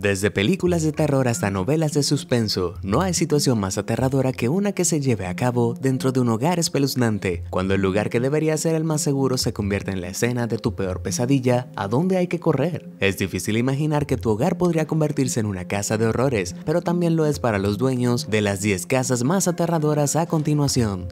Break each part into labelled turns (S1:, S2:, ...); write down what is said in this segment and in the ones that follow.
S1: Desde películas de terror hasta novelas de suspenso, no hay situación más aterradora que una que se lleve a cabo dentro de un hogar espeluznante, cuando el lugar que debería ser el más seguro se convierte en la escena de tu peor pesadilla, a donde hay que correr. Es difícil imaginar que tu hogar podría convertirse en una casa de horrores, pero también lo es para los dueños de las 10 casas más aterradoras a continuación.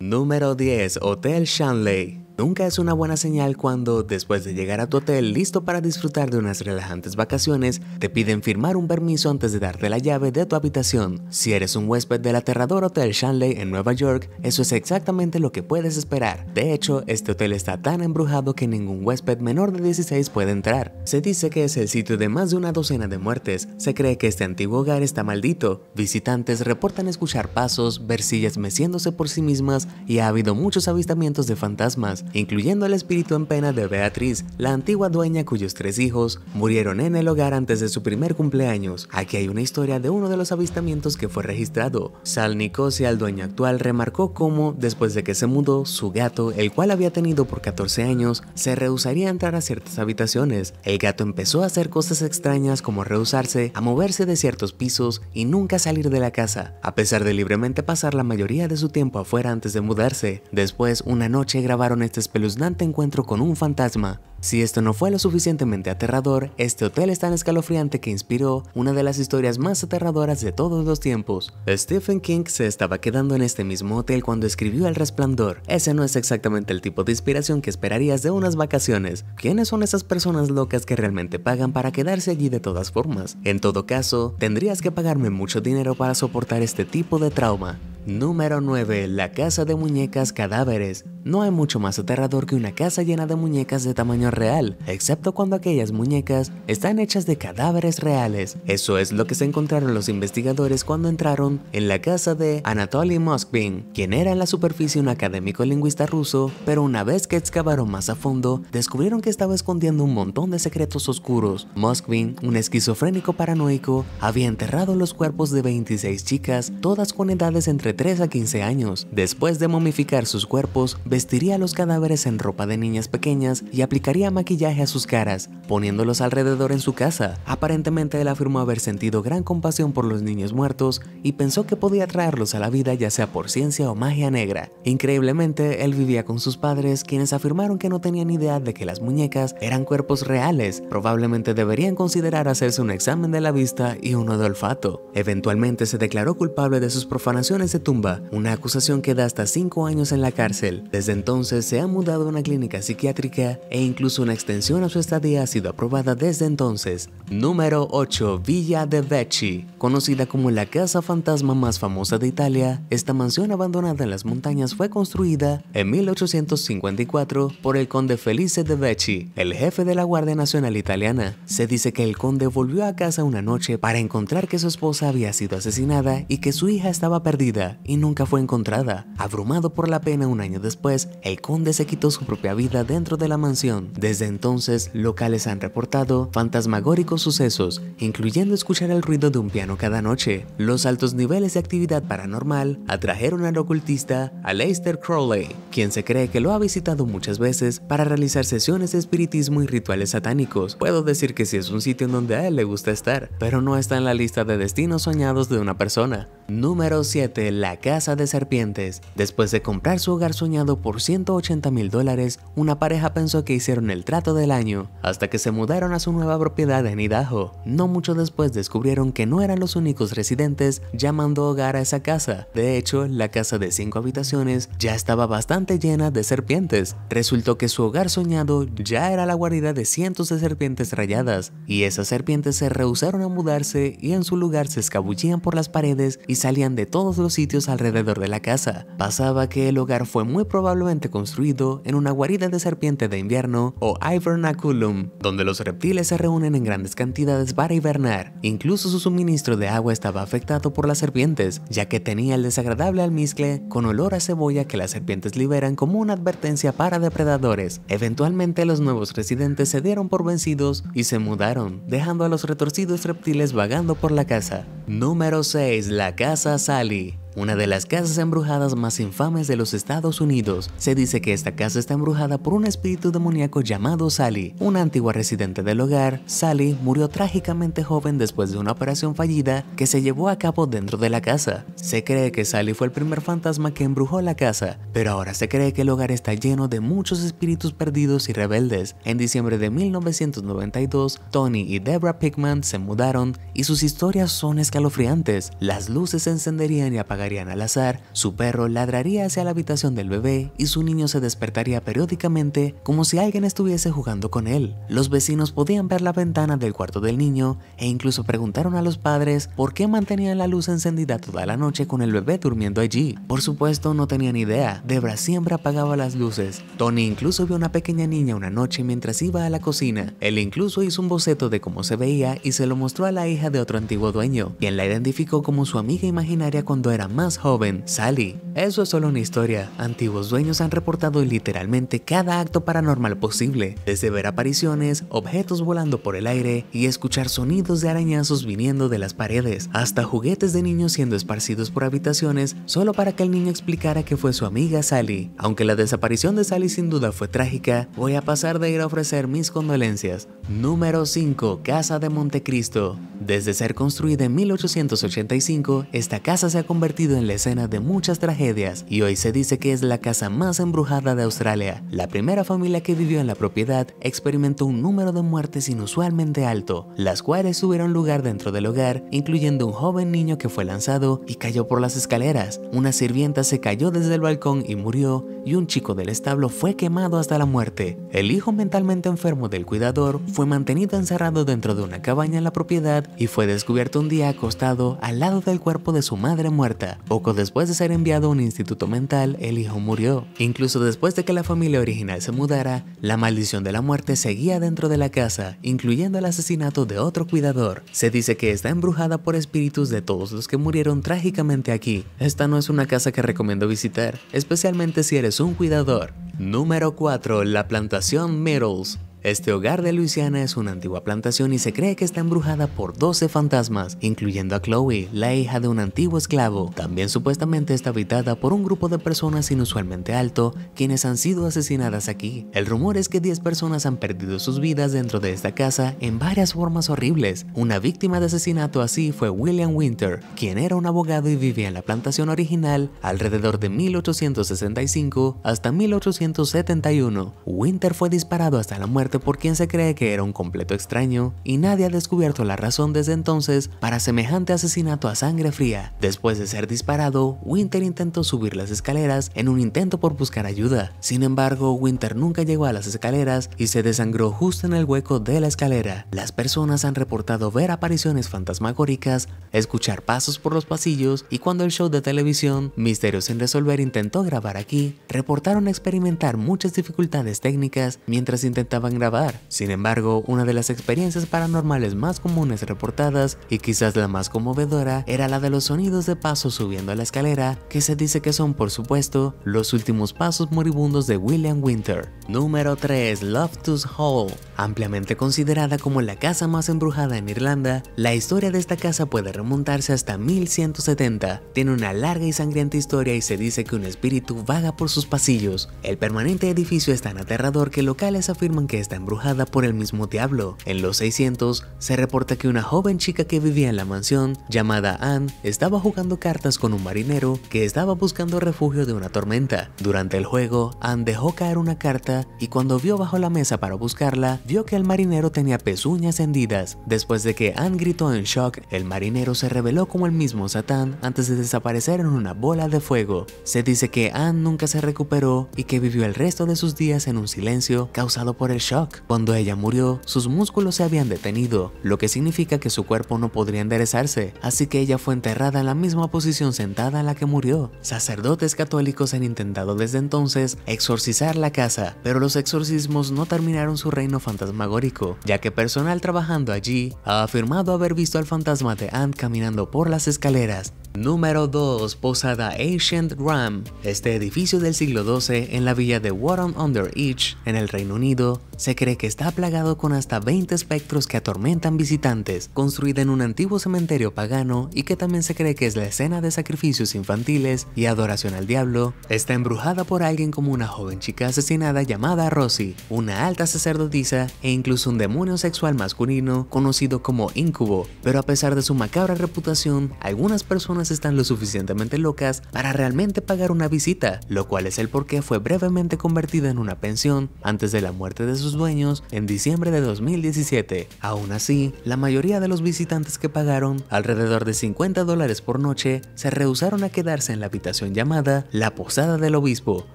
S1: Número 10. Hotel Shanley Nunca es una buena señal cuando, después de llegar a tu hotel listo para disfrutar de unas relajantes vacaciones, te piden firmar un permiso antes de darte la llave de tu habitación. Si eres un huésped del aterrador Hotel Shanley en Nueva York, eso es exactamente lo que puedes esperar. De hecho, este hotel está tan embrujado que ningún huésped menor de 16 puede entrar. Se dice que es el sitio de más de una docena de muertes. Se cree que este antiguo hogar está maldito. Visitantes reportan escuchar pasos, ver sillas meciéndose por sí mismas y ha habido muchos avistamientos de fantasmas incluyendo el espíritu en pena de Beatriz, la antigua dueña cuyos tres hijos murieron en el hogar antes de su primer cumpleaños. Aquí hay una historia de uno de los avistamientos que fue registrado. Sal Nicosia, el dueño actual, remarcó cómo, después de que se mudó, su gato, el cual había tenido por 14 años, se rehusaría a entrar a ciertas habitaciones. El gato empezó a hacer cosas extrañas como rehusarse a moverse de ciertos pisos y nunca salir de la casa, a pesar de libremente pasar la mayoría de su tiempo afuera antes de mudarse. Después, una noche grabaron espeluznante encuentro con un fantasma, si esto no fue lo suficientemente aterrador, este hotel es tan escalofriante que inspiró una de las historias más aterradoras de todos los tiempos. Stephen King se estaba quedando en este mismo hotel cuando escribió El Resplandor. Ese no es exactamente el tipo de inspiración que esperarías de unas vacaciones. ¿Quiénes son esas personas locas que realmente pagan para quedarse allí de todas formas? En todo caso, tendrías que pagarme mucho dinero para soportar este tipo de trauma. Número 9. La casa de muñecas cadáveres. No hay mucho más aterrador que una casa llena de muñecas de tamaño real, excepto cuando aquellas muñecas están hechas de cadáveres reales. Eso es lo que se encontraron los investigadores cuando entraron en la casa de Anatoly Moskvin, quien era en la superficie un académico lingüista ruso, pero una vez que excavaron más a fondo, descubrieron que estaba escondiendo un montón de secretos oscuros. Moskvin, un esquizofrénico paranoico, había enterrado los cuerpos de 26 chicas, todas con edades entre 3 a 15 años. Después de momificar sus cuerpos, vestiría los cadáveres en ropa de niñas pequeñas y aplicaría maquillaje a sus caras, poniéndolos alrededor en su casa. Aparentemente él afirmó haber sentido gran compasión por los niños muertos y pensó que podía traerlos a la vida ya sea por ciencia o magia negra. Increíblemente, él vivía con sus padres, quienes afirmaron que no tenían idea de que las muñecas eran cuerpos reales. Probablemente deberían considerar hacerse un examen de la vista y uno de olfato. Eventualmente se declaró culpable de sus profanaciones de tumba, una acusación que da hasta 5 años en la cárcel. Desde entonces se ha mudado a una clínica psiquiátrica e incluso una extensión a su estadía ha sido aprobada desde entonces. Número 8. Villa de Vecchi. Conocida como la casa fantasma más famosa de Italia, esta mansión abandonada en las montañas fue construida en 1854 por el conde Felice de Vecchi, el jefe de la Guardia Nacional Italiana. Se dice que el conde volvió a casa una noche para encontrar que su esposa había sido asesinada y que su hija estaba perdida y nunca fue encontrada. Abrumado por la pena un año después, el conde se quitó su propia vida dentro de la mansión. Desde entonces, locales han reportado fantasmagóricos sucesos, incluyendo escuchar el ruido de un piano cada noche. Los altos niveles de actividad paranormal atrajeron al ocultista Aleister Crowley, quien se cree que lo ha visitado muchas veces para realizar sesiones de espiritismo y rituales satánicos. Puedo decir que sí es un sitio en donde a él le gusta estar, pero no está en la lista de destinos soñados de una persona. Número 7. La Casa de Serpientes. Después de comprar su hogar soñado por 180 mil dólares, una pareja pensó que hicieron el trato del año, hasta que se mudaron a su nueva propiedad en Idaho. No mucho después descubrieron que no eran los únicos residentes llamando hogar a esa casa. De hecho, la casa de 5 habitaciones ya estaba bastante llena de serpientes. Resultó que su hogar soñado ya era la guarida de cientos de serpientes rayadas, y esas serpientes se rehusaron a mudarse y en su lugar se escabullían por las paredes y salían de todos los sitios alrededor de la casa. Pasaba que el hogar fue muy probablemente construido en una guarida de serpiente de invierno o Hibernaculum, donde los reptiles se reúnen en grandes cantidades para hibernar. Incluso su suministro de agua estaba afectado por las serpientes, ya que tenía el desagradable almizcle con olor a cebolla que las serpientes liberan como una advertencia para depredadores. Eventualmente los nuevos residentes se dieron por vencidos y se mudaron, dejando a los retorcidos reptiles vagando por la casa. Número 6. La Casa Sally una de las casas embrujadas más infames de los Estados Unidos. Se dice que esta casa está embrujada por un espíritu demoníaco llamado Sally. Una antigua residente del hogar, Sally murió trágicamente joven después de una operación fallida que se llevó a cabo dentro de la casa. Se cree que Sally fue el primer fantasma que embrujó la casa, pero ahora se cree que el hogar está lleno de muchos espíritus perdidos y rebeldes. En diciembre de 1992, Tony y Deborah Pickman se mudaron y sus historias son escalofriantes. Las luces se encenderían y apagarían al azar, su perro ladraría hacia la habitación del bebé y su niño se despertaría periódicamente como si alguien estuviese jugando con él. Los vecinos podían ver la ventana del cuarto del niño e incluso preguntaron a los padres por qué mantenían la luz encendida toda la noche con el bebé durmiendo allí. Por supuesto no tenían idea, Debra siempre apagaba las luces. Tony incluso vio una pequeña niña una noche mientras iba a la cocina. Él incluso hizo un boceto de cómo se veía y se lo mostró a la hija de otro antiguo dueño, quien la identificó como su amiga imaginaria cuando era más joven, Sally. Eso es solo una historia. Antiguos dueños han reportado literalmente cada acto paranormal posible, desde ver apariciones, objetos volando por el aire y escuchar sonidos de arañazos viniendo de las paredes, hasta juguetes de niños siendo esparcidos por habitaciones solo para que el niño explicara que fue su amiga Sally. Aunque la desaparición de Sally sin duda fue trágica, voy a pasar de ir a ofrecer mis condolencias. Número 5. Casa de Montecristo. Desde ser construida en 1885, esta casa se ha convertido en la escena de muchas tragedias y hoy se dice que es la casa más embrujada de Australia. La primera familia que vivió en la propiedad experimentó un número de muertes inusualmente alto, las cuales tuvieron lugar dentro del hogar, incluyendo un joven niño que fue lanzado y cayó por las escaleras, una sirvienta se cayó desde el balcón y murió, y un chico del establo fue quemado hasta la muerte. El hijo mentalmente enfermo del cuidador fue mantenido encerrado dentro de una cabaña en la propiedad y fue descubierto un día acostado al lado del cuerpo de su madre muerta. Poco después de ser enviado a un instituto mental, el hijo murió. Incluso después de que la familia original se mudara, la maldición de la muerte seguía dentro de la casa, incluyendo el asesinato de otro cuidador. Se dice que está embrujada por espíritus de todos los que murieron trágicamente aquí. Esta no es una casa que recomiendo visitar, especialmente si eres un cuidador. Número 4. La plantación Meadows. Este hogar de Luisiana es una antigua plantación y se cree que está embrujada por 12 fantasmas, incluyendo a Chloe, la hija de un antiguo esclavo. También supuestamente está habitada por un grupo de personas inusualmente alto, quienes han sido asesinadas aquí. El rumor es que 10 personas han perdido sus vidas dentro de esta casa en varias formas horribles. Una víctima de asesinato así fue William Winter, quien era un abogado y vivía en la plantación original alrededor de 1865 hasta 1871. Winter fue disparado hasta la muerte por quien se cree que era un completo extraño, y nadie ha descubierto la razón desde entonces para semejante asesinato a sangre fría. Después de ser disparado, Winter intentó subir las escaleras en un intento por buscar ayuda. Sin embargo, Winter nunca llegó a las escaleras y se desangró justo en el hueco de la escalera. Las personas han reportado ver apariciones fantasmagóricas, escuchar pasos por los pasillos y cuando el show de televisión Misterios sin resolver intentó grabar aquí, reportaron experimentar muchas dificultades técnicas mientras intentaban grabar. Sin embargo, una de las experiencias paranormales más comunes reportadas y quizás la más conmovedora era la de los sonidos de pasos subiendo a la escalera, que se dice que son por supuesto los últimos pasos moribundos de William Winter. Número 3. Loftus Hall. Ampliamente considerada como la casa más embrujada en Irlanda, la historia de esta casa puede remontarse hasta 1170. Tiene una larga y sangrienta historia y se dice que un espíritu vaga por sus pasillos. El permanente edificio es tan aterrador que locales afirman que esta embrujada por el mismo diablo. En los 600 se reporta que una joven chica que vivía en la mansión, llamada Anne, estaba jugando cartas con un marinero que estaba buscando refugio de una tormenta. Durante el juego, Anne dejó caer una carta y cuando vio bajo la mesa para buscarla, vio que el marinero tenía pezuñas hendidas. Después de que Anne gritó en shock, el marinero se reveló como el mismo Satán antes de desaparecer en una bola de fuego. Se dice que Anne nunca se recuperó y que vivió el resto de sus días en un silencio causado por el shock cuando ella murió, sus músculos se habían detenido, lo que significa que su cuerpo no podría enderezarse, así que ella fue enterrada en la misma posición sentada en la que murió. Sacerdotes católicos han intentado desde entonces exorcizar la casa, pero los exorcismos no terminaron su reino fantasmagórico, ya que personal trabajando allí ha afirmado haber visto al fantasma de Ant caminando por las escaleras. Número 2. Posada Ancient Ram. Este edificio del siglo XII en la villa de Warren Under Each, en el Reino Unido, se cree que está plagado con hasta 20 espectros que atormentan visitantes, construida en un antiguo cementerio pagano y que también se cree que es la escena de sacrificios infantiles y adoración al diablo, está embrujada por alguien como una joven chica asesinada llamada Rosie, una alta sacerdotisa e incluso un demonio sexual masculino conocido como Incubo, pero a pesar de su macabra reputación, algunas personas están lo suficientemente locas para realmente pagar una visita, lo cual es el por qué fue brevemente convertida en una pensión antes de la muerte de sus dueños en diciembre de 2017. Aún así, la mayoría de los visitantes que pagaron, alrededor de 50 dólares por noche, se rehusaron a quedarse en la habitación llamada la Posada del Obispo,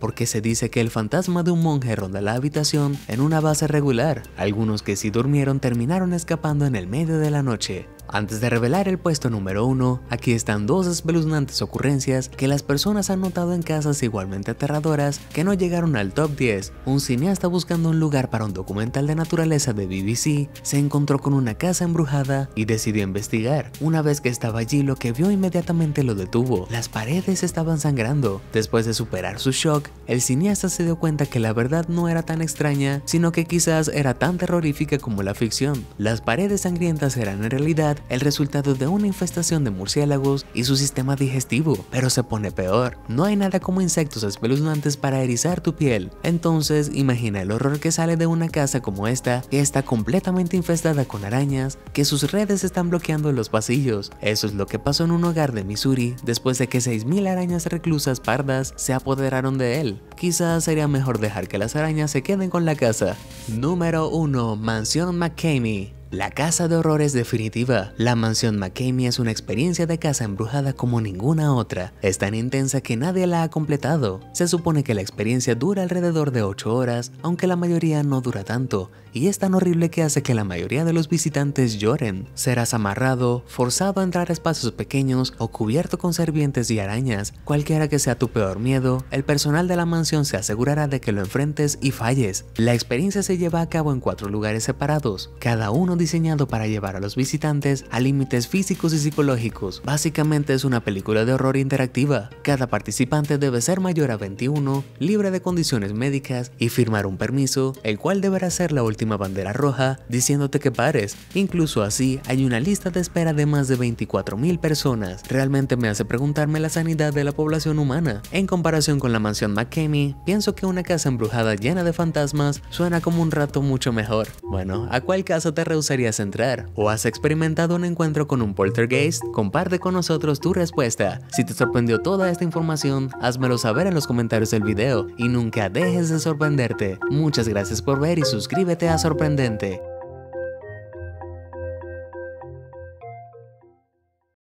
S1: porque se dice que el fantasma de un monje ronda la habitación en una base regular. Algunos que sí durmieron terminaron escapando en el medio de la noche, antes de revelar el puesto número 1, aquí están dos espeluznantes ocurrencias que las personas han notado en casas igualmente aterradoras que no llegaron al top 10. Un cineasta buscando un lugar para un documental de naturaleza de BBC se encontró con una casa embrujada y decidió investigar. Una vez que estaba allí, lo que vio inmediatamente lo detuvo. Las paredes estaban sangrando. Después de superar su shock, el cineasta se dio cuenta que la verdad no era tan extraña, sino que quizás era tan terrorífica como la ficción. Las paredes sangrientas eran en realidad el resultado de una infestación de murciélagos y su sistema digestivo, pero se pone peor. No hay nada como insectos espeluznantes para erizar tu piel. Entonces, imagina el horror que sale de una casa como esta, que está completamente infestada con arañas, que sus redes están bloqueando los pasillos. Eso es lo que pasó en un hogar de Missouri después de que 6.000 arañas reclusas pardas se apoderaron de él. Quizás sería mejor dejar que las arañas se queden con la casa. Número 1. Mansión McCamey la casa de horror es definitiva. La mansión McCamey es una experiencia de casa embrujada como ninguna otra. Es tan intensa que nadie la ha completado. Se supone que la experiencia dura alrededor de 8 horas, aunque la mayoría no dura tanto, y es tan horrible que hace que la mayoría de los visitantes lloren. Serás amarrado, forzado a entrar a espacios pequeños o cubierto con serpientes y arañas. Cualquiera que sea tu peor miedo, el personal de la mansión se asegurará de que lo enfrentes y falles. La experiencia se lleva a cabo en cuatro lugares separados, cada uno diseñado para llevar a los visitantes a límites físicos y psicológicos. Básicamente es una película de horror interactiva. Cada participante debe ser mayor a 21, libre de condiciones médicas y firmar un permiso, el cual deberá ser la última bandera roja, diciéndote que pares. Incluso así, hay una lista de espera de más de 24.000 personas. Realmente me hace preguntarme la sanidad de la población humana. En comparación con la mansión McKamey, pienso que una casa embrujada llena de fantasmas suena como un rato mucho mejor. Bueno, ¿a cuál casa te rehusas serías entrar? ¿O has experimentado un encuentro con un poltergeist? Comparte con nosotros tu respuesta. Si te sorprendió toda esta información, házmelo saber en los comentarios del video y nunca dejes de sorprenderte. Muchas gracias por ver y suscríbete a Sorprendente.